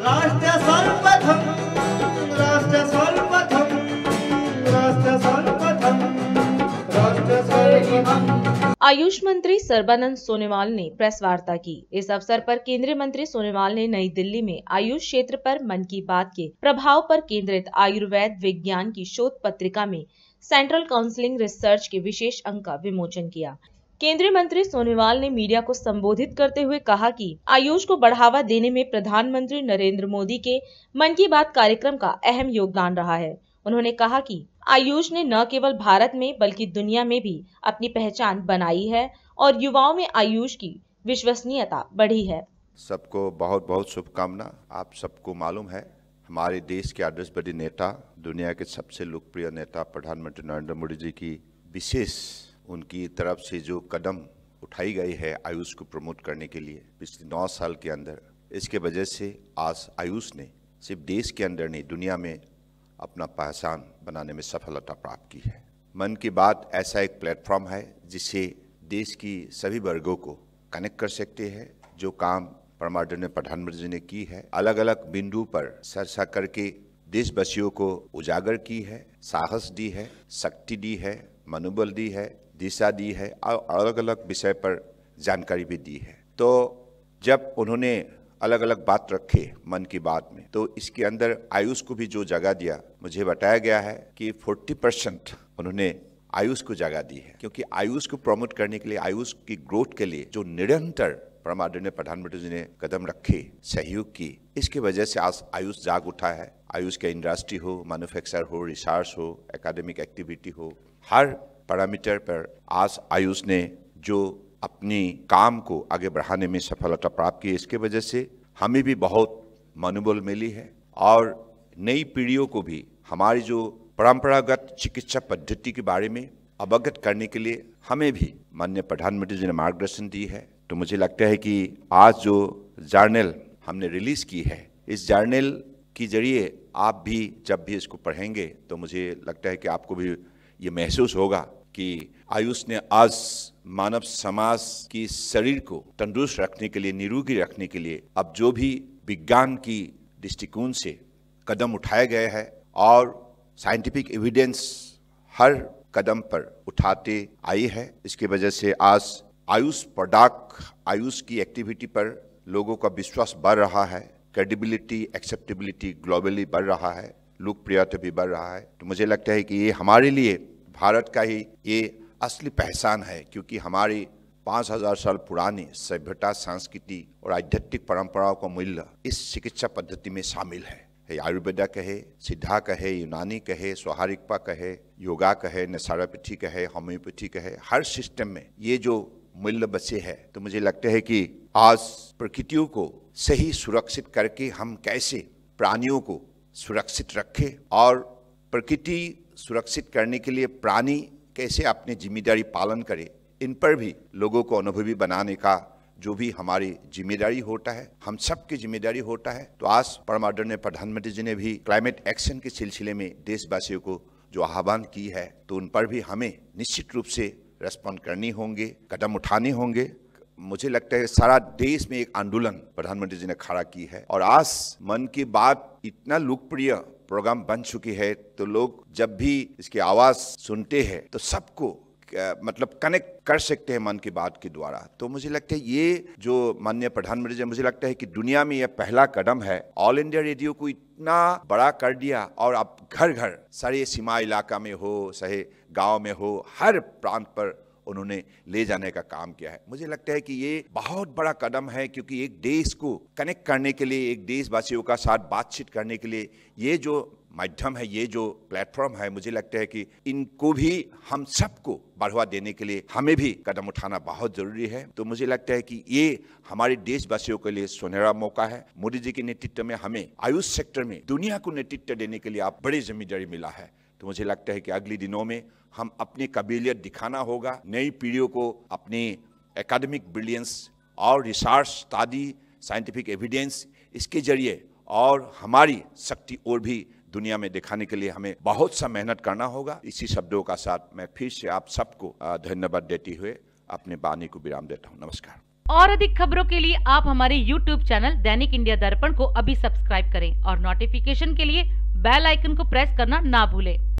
आयुष मंत्री सर्बानंद सोनेवाल ने प्रेस वार्ता की इस अवसर पर केंद्रीय मंत्री सोनेवाल ने नई दिल्ली में आयुष क्षेत्र पर मन की बात के प्रभाव पर केंद्रित आयुर्वेद विज्ञान की शोध पत्रिका में सेंट्रल काउंसलिंग रिसर्च के विशेष अंक का विमोचन किया केंद्रीय मंत्री सोनोवाल ने मीडिया को संबोधित करते हुए कहा कि आयुष को बढ़ावा देने में प्रधानमंत्री नरेंद्र मोदी के मन की बात कार्यक्रम का अहम योगदान रहा है उन्होंने कहा कि आयुष ने न केवल भारत में बल्कि दुनिया में भी अपनी पहचान बनाई है और युवाओं में आयुष की विश्वसनीयता बढ़ी है सबको बहुत बहुत शुभकामना आप सबको मालूम है हमारे देश के आदर्श बड़ी नेता दुनिया के सबसे लोकप्रिय नेता प्रधानमंत्री नरेंद्र मोदी जी की विशेष उनकी तरफ से जो कदम उठाई गई है आयुष को प्रमोट करने के लिए पिछले नौ साल के अंदर इसके वजह से आज आयुष ने सिर्फ देश के अंदर नहीं दुनिया में अपना पहचान बनाने में सफलता प्राप्त की है मन की बात ऐसा एक प्लेटफॉर्म है जिससे देश की सभी वर्गों को कनेक्ट कर सकते हैं जो काम ने प्रधानमंत्री जी ने की है अलग अलग बिंदु पर चर्चा करके देशवासियों को उजागर की है साहस दी है शक्ति दी है मनोबल दी है दिशा दी है और अलग अलग विषय पर जानकारी भी दी है तो जब उन्होंने अलग अलग बात रखे मन की बात में तो इसके अंदर आयुष को भी जो जगह दिया मुझे बताया गया है कि 40 परसेंट उन्होंने आयुष को जगह दी है क्योंकि आयुष को प्रमोट करने के लिए आयुष की ग्रोथ के लिए जो निरंतर परमादरणीय प्रधानमंत्री जी ने कदम रखे सहयोग की इसकी वजह से आज आयुष जाग उठा है आयुष के इंडस्ट्री हो मैन्युफैक्चर हो रिसर्च हो एकेडमिक एक्टिविटी हो हर पैरामीटर पर आज आयुष ने जो अपनी काम को आगे बढ़ाने में सफलता प्राप्त की इसके वजह से हमें भी बहुत मनोबल मिली है और नई पीढ़ियों को भी हमारी जो परंपरागत चिकित्सा पद्धति के बारे में अवगत करने के लिए हमें भी माननीय प्रधानमंत्री जी ने मार्गदर्शन दी है तो मुझे लगता है कि आज जो जर्नल हमने रिलीज की है इस जर्नल के जरिए आप भी जब भी इसको पढ़ेंगे तो मुझे लगता है कि आपको भी ये महसूस होगा कि आयुष ने आज मानव समाज की शरीर को तंदुरुस्त रखने के लिए निरोगी रखने के लिए अब जो भी विज्ञान की दृष्टिकोण से कदम उठाए गए हैं और साइंटिफिक एविडेंस हर कदम पर उठाते आई है इसकी वजह से आज आयुष प्रोडक्ट आयुष की एक्टिविटी पर लोगों का विश्वास बढ़ रहा है क्रेडिबिलिटी एक्सेप्टेबिलिटी ग्लोबली बढ़ रहा है लोकप्रियता भी बढ़ रहा है तो मुझे लगता है कि ये हमारे लिए भारत का ही ये असली पहचान है क्योंकि हमारी 5000 साल पुरानी सभ्यता संस्कृति और आध्यात्मिक परंपराओं का मूल्य इस चिकित्सा पद्धति में शामिल है आयुर्वेदा कहे सिद्धा कहे यूनानी कहे स्वाहारिकपा कहे योगा कहे नसारापैथी कहे होम्योपैथी कहे हर सिस्टम में ये जो मूल्य बचे है तो मुझे लगता है कि आज प्रकृतियों को सही सुरक्षित करके हम कैसे प्राणियों को सुरक्षित रखें और प्रकृति सुरक्षित करने के लिए प्राणी कैसे अपनी जिम्मेदारी पालन करे इन पर भी लोगों को अनुभवी बनाने का जो भी हमारी जिम्मेदारी होता है हम सब की जिम्मेदारी होता है तो आज ने प्रधानमंत्री जी ने भी क्लाइमेट एक्शन के सिलसिले में देशवासियों को जो आह्वान की है तो उन पर भी हमें निश्चित रूप से रेस्पॉन्ड करनी होंगे कदम उठाने होंगे मुझे लगता है सारा देश में एक आंदोलन प्रधानमंत्री जी ने खड़ा की है और आज मन की बात इतना लोकप्रिय प्रोग्राम बन चुकी है तो लोग जब भी इसकी आवाज़ सुनते हैं तो सबको मतलब कनेक्ट कर सकते हैं मन की बात के द्वारा तो मुझे लगता है ये जो माननीय प्रधानमंत्री जी मुझे लगता है कि दुनिया में यह पहला कदम है ऑल इंडिया रेडियो को इतना बड़ा कर दिया और अब घर घर सारे सीमा इलाका में हो सारे गांव में हो हर प्रांत पर उन्होंने ले जाने का काम किया है मुझे लगता है कि ये बहुत बड़ा कदम है क्योंकि एक देश को कनेक्ट करने के लिए एक देशवासियों का साथ बातचीत करने के लिए ये जो माध्यम है ये जो प्लेटफॉर्म है मुझे लगता है कि इनको भी हम सबको बढ़ावा देने के लिए हमें भी कदम उठाना बहुत जरूरी है तो मुझे लगता है कि ये हमारे देशवासियों के लिए सुनहरा मौका है मोदी जी के नेतृत्व में हमें आयुष सेक्टर में दुनिया को नेतृत्व देने के लिए आप बड़ी जिम्मेदारी मिला है तो मुझे लगता है कि अगले दिनों में हम अपनी काबिलियत दिखाना होगा नई पीढ़ियों को अपने एकेडमिक ब्रिलियंस और रिसर्च तादी साइंटिफिक एविडेंस इसके जरिए और हमारी शक्ति और भी दुनिया में दिखाने के लिए हमें बहुत सा मेहनत करना होगा इसी शब्दों का साथ मैं फिर से आप सबको धन्यवाद देते हुए अपने बानी को विराम देता हूँ नमस्कार और अधिक खबरों के लिए आप हमारे YouTube चैनल दैनिक इंडिया दर्पण को अभी सब्सक्राइब करें और नोटिफिकेशन के लिए बेल आइकन को प्रेस करना ना भूलें।